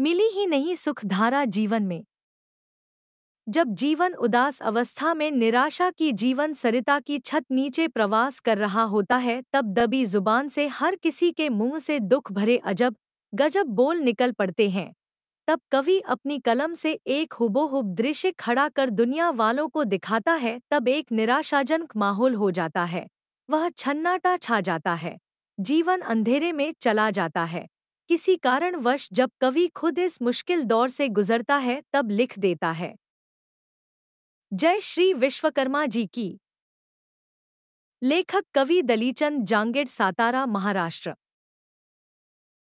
मिली ही नहीं सुखधारा जीवन में जब जीवन उदास अवस्था में निराशा की जीवन सरिता की छत नीचे प्रवास कर रहा होता है तब दबी जुबान से हर किसी के मुंह से दुख भरे अजब गजब बोल निकल पड़ते हैं तब कवि अपनी कलम से एक हुबोहुब दृश्य खड़ा कर दुनिया वालों को दिखाता है तब एक निराशाजनक माहौल हो जाता है वह छन्नाटा छा जाता है जीवन अंधेरे में चला जाता है किसी कारणवश जब कवि खुद इस मुश्किल दौर से गुजरता है तब लिख देता है जय श्री विश्वकर्मा जी की लेखक कवि दलीचंद जांगिड़ सातारा महाराष्ट्र